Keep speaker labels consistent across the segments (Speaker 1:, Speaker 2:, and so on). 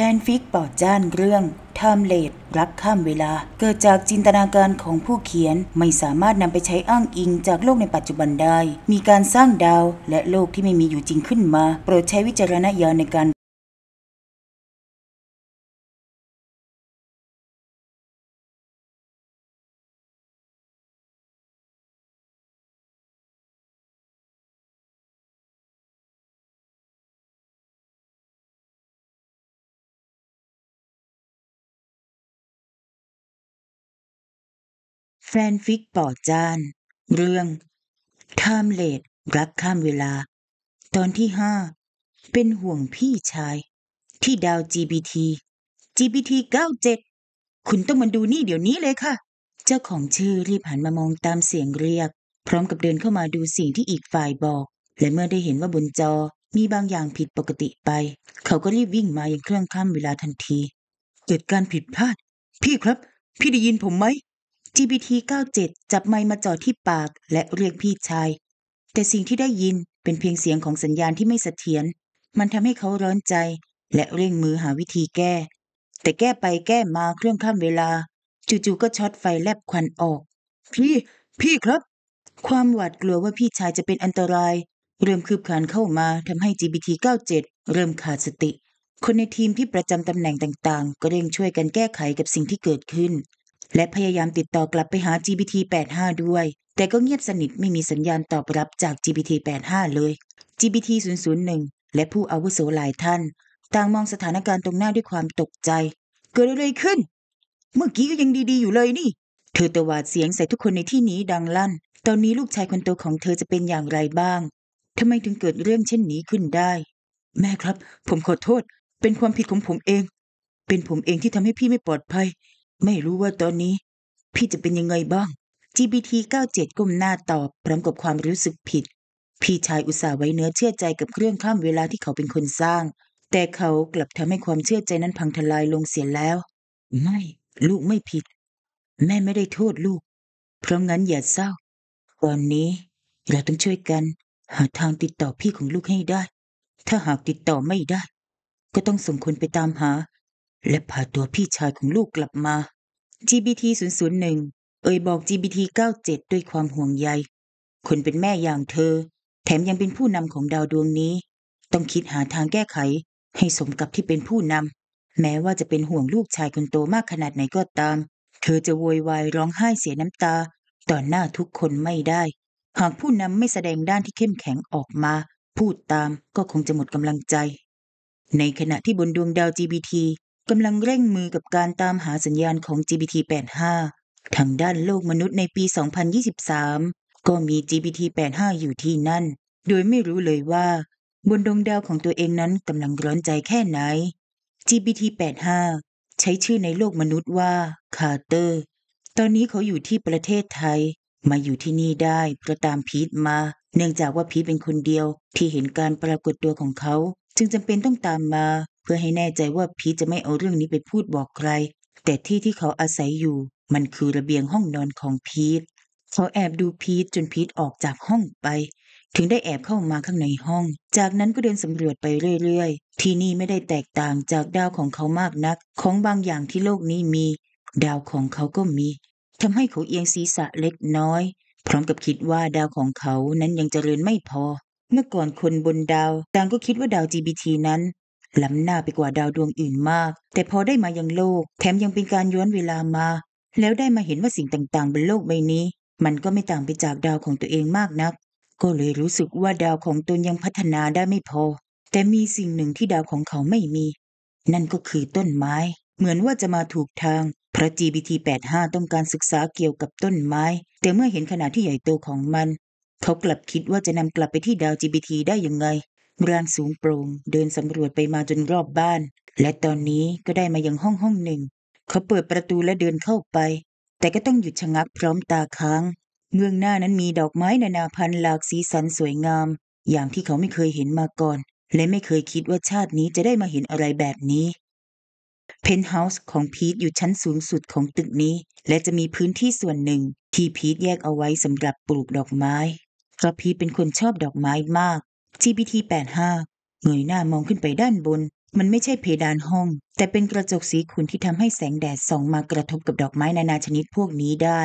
Speaker 1: แฟนฟิกป่อจ้านเรื่องไทม์เลดรักข้ามเวลา เกิดจากจินตนาการของผู้เขียนไม่สามารถนำไปใช้อ้างอิงจากโลกในปัจจุบันได้ มีการสร้างดาวและโลกที่ไม่มีอยู่จริงขึ้นมา โปรดใช้วิจารณญาณในการแฟนฟิกป่อจาน เรื่องข้ามเลดรักข้ามเวลา ตอนที่ห้า เป็นห่วงพี่ชาย ที่ดาว GBT GBT 97 คุณต้องมาดูนี่เดี๋ยวนี้เลยค่ะ เจ้าของชื่อรีบหันมามองตามเสียงเรียก พร้อมกับเดินเข้ามาดูสิ่งที่อีกฝ่ายบอก และเมื่อได้เห็นว่าบนจอมีบางอย่างผิดปกติไป เขาก็รีบวิ่งมายังเครื่องข้ามเวลาทันที เกิดการผิดพลาด พี่ครับ พี่ได้ยินผมไหม GBT97 จับไมมาจ่อที่ปากและเรียกพี่ชาย แต่สิ่งที่ได้ยินเป็นเพียงเสียงของสัญญาณที่ไม่เสถียร มันทำให้เขาร้อนใจและเร่งมือหาวิธีแก้ แต่แก้ไปแก้มาเครื่องข้ามเวลา จู่ๆก็ช็อตไฟแลบควันออก พี่ พี่ครับ ความหวาดกลัวว่าพี่ชายจะเป็นอันตราย เริ่มคืบคลานเข้ามาทำให้ GBT97 เริ่มขาดสติ คนในทีมที่ประจำตำแหน่งต่างๆ ก็เร่งช่วยกันแก้ไขกับสิ่งที่เกิดขึ้นและพยายามติดต่อกลับไปหา GPT-85 ด้วย แต่ก็เงียบสนิทไม่มีสัญญาณตอบรับจาก GPT-85 เลย GPT-001 และผู้อาวุโสหลายท่าน ต่างมองสถานการณ์ตรงหน้าด้วยความตกใจ เกิดอะไรขึ้น เมื่อกี้ก็ยังดีๆอยู่เลยนี่ เธอตะวาดเสียงใส่ทุกคนในที่นี้ดังลั่น ตอนนี้ลูกชายคนโตของเธอจะเป็นอย่างไรบ้างทำไมถึงเกิดเรื่องเช่นนี้ขึ้นได้ แม่ครับ ผมขอโทษ เป็นความผิดของผมเอง เป็นผมเองที่ทำให้พี่ไม่ปลอดภัยไม่รู้ว่าตอนนี้ พี่จะเป็นยังไงบ้าง GBT 97 ก้มหน้าตอบ พร้อมกับความรู้สึกผิด พี่ชายอุตส่าห์ไว้เนื้อเชื่อใจกับเครื่องข้ามเวลาที่เขาเป็นคนสร้าง แต่เขากลับทำให้ความเชื่อใจนั้นพังทลายลงเสียแล้ว ไม่ลูกไม่ผิด แม่ไม่ได้โทษลูก เพราะงั้นอย่าเศร้าตอนนี้เราต้องช่วยกัน หาทางติดต่อพี่ของลูกให้ได้ถ้าหากติดต่อไม่ได้ก็ต้องส่งคนไปตามหาและพาตัวพี่ชายของลูกกลับมา GBT 001เอ่ยบอก GBT 97ด้วยความห่วงใย คนเป็นแม่อย่างเธอ แถมยังเป็นผู้นำของดาวดวงนี้ ต้องคิดหาทางแก้ไขให้สมกับที่เป็นผู้นำ แม้ว่าจะเป็นห่วงลูกชายคนโตมากขนาดไหนก็ตาม เธอจะโวยวายร้องไห้เสียน้ำตาต่อหน้าทุกคนไม่ได้ หากผู้นำไม่แสดงด้านที่เข้มแข็งออกมาพูดตามก็คงจะหมดกำลังใจ ในขณะที่บนดวงดาว GBT กำลังเร่งมือกับการตามหาสัญญาณของ GPT-85 ทางด้านโลกมนุษย์ในปี 2023 ก็มี GPT-85 อยู่ที่นั่น โดยไม่รู้เลยว่า บนดวงดาวของตัวเองนั้นกำลังร้อนใจแค่ไหน GPT-85 ใช้ชื่อในโลกมนุษย์ว่าคาร์เตอร์ ตอนนี้เขาอยู่ที่ประเทศไทย มาอยู่ที่นี่ได้เพราะตามพีทมา เนื่องจากว่าพีทเป็นคนเดียวที่เห็นการปรากฏตัวของเขา จึงจำเป็นต้องตามมาพื่อให้แน่ใจว่าพีทจะไม่เอาเรื่องนี้ไปพูดบอกใคร แต่ที่ที่เขาอาศัยอยู่ มันคือระเบียงห้องนอนของพีทเขาแอบดูพีทจนพีทออกจากห้องไป ถึงได้แอบเข้ามาข้างในห้อง จากนั้นก็เดินสำรวจไปเรื่อย ๆ ที่นี่ไม่ได้แตกต่างจากดาวของเขามากนัก ของบางอย่างที่โลกนี้มี ดาวของเขาก็มีทำให้เขาเอียงศีรษะเล็กน้อย พร้อมกับคิดว่าดาวของเขานั้นยังเจริญไม่พอ เมื่อก่อนคนบนดาวต่างก็คิดว่าดาว GBT นั้นล้ำหน้าไปกว่าดาวดวงอื่นมาก แต่พอได้มายังโลก แถมยังเป็นการย้อนเวลามา แล้วได้มาเห็นว่าสิ่งต่างๆบนโลกใบนี้ มันก็ไม่ต่างไปจากดาวของตัวเองมากนัก ก็เลยรู้สึกว่าดาวของตนยังพัฒนาได้ไม่พอ แต่มีสิ่งหนึ่งที่ดาวของเขาไม่มี นั่นก็คือต้นไม้ เหมือนว่าจะมาถูกทางเพราะ GBT 85 ต้องการศึกษาเกี่ยวกับต้นไม้ แต่เมื่อเห็นขนาดที่ใหญ่โตของมัน เขากลับคิดว่าจะนำกลับไปที่ดาว GBT ได้ยังไงร่างสูงโปร่งเดินสำรวจไปมาจนรอบบ้าน และตอนนี้ก็ได้มายังห้องห้องหนึ่ง เขาเปิดประตูและเดินเข้าไป แต่ก็ต้องหยุดชะงักพร้อมตาค้างเมืองหน้านั้นมีดอกไม้นานาพันธุ์หลากสีสันสวยงาม อย่างที่เขาไม่เคยเห็นมาก่อน และไม่เคยคิดว่าชาตินี้จะได้มาเห็นอะไรแบบนี้เพนท์เฮาส์ของพีทอยู่ชั้นสูงสุดของตึกนี้ และจะมีพื้นที่ส่วนหนึ่ง ที่พีทแยกเอาไว้สำหรับปลูกดอกไม้ เพราะพีทเป็นคนชอบดอกไม้มาก GPT-85 เงยหน้ามองขึ้นไปด้านบน มันไม่ใช่เพดานห้อง แต่เป็นกระจกสีขุ่นที่ทำให้แสงแดดส่องมากระทบกับดอกไม้นานาชนิดพวกนี้ได้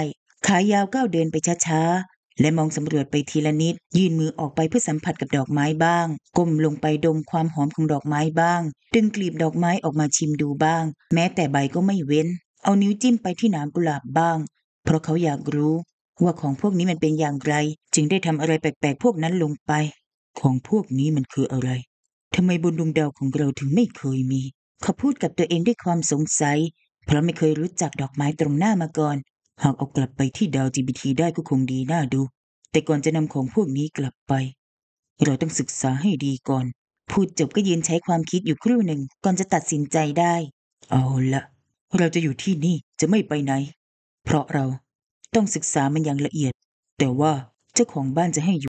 Speaker 1: ขายาวก้าวเดินไปช้าๆ และมองสำรวจไปทีละนิด ยื่นมือออกไปเพื่อสัมผัสกับดอกไม้บ้าง ก้มลงไปดมความหอมของดอกไม้บ้าง ดึงกลีบดอกไม้ออกมาชิมดูบ้าง แม้แต่ใบก็ไม่เว้น เอานิ้วจิ้มไปที่หนามกุหลาบบ้าง เพราะเขาอยากรู้ว่าของพวกนี้มันเป็นอย่างไร จึงได้ทำอะไรแปลกๆ พวกนั้นลงไปของพวกนี้มันคืออะไรทำไมบนดวงดาวของเราถึงไม่เคยมี เขาพูดกับตัวเองด้วยความสงสัย เพราะไม่เคยรู้จักดอกไม้ตรงหน้ามาก่อน หากเอากลับไปที่ดาวจีบีทีได้ก็คงดีน่าดู แต่ก่อนจะนำของพวกนี้กลับไป เราต้องศึกษาให้ดีก่อน พูดจบก็ยืนใช้ความคิดอยู่ครู่หนึ่ง ก่อนจะตัดสินใจได้ เอาละเราจะอยู่ที่นี่จะไม่ไปไหน เพราะเราต้องศึกษามันอย่างละเอียด แต่ว่าเจ้าของบ้านจะให้อยู่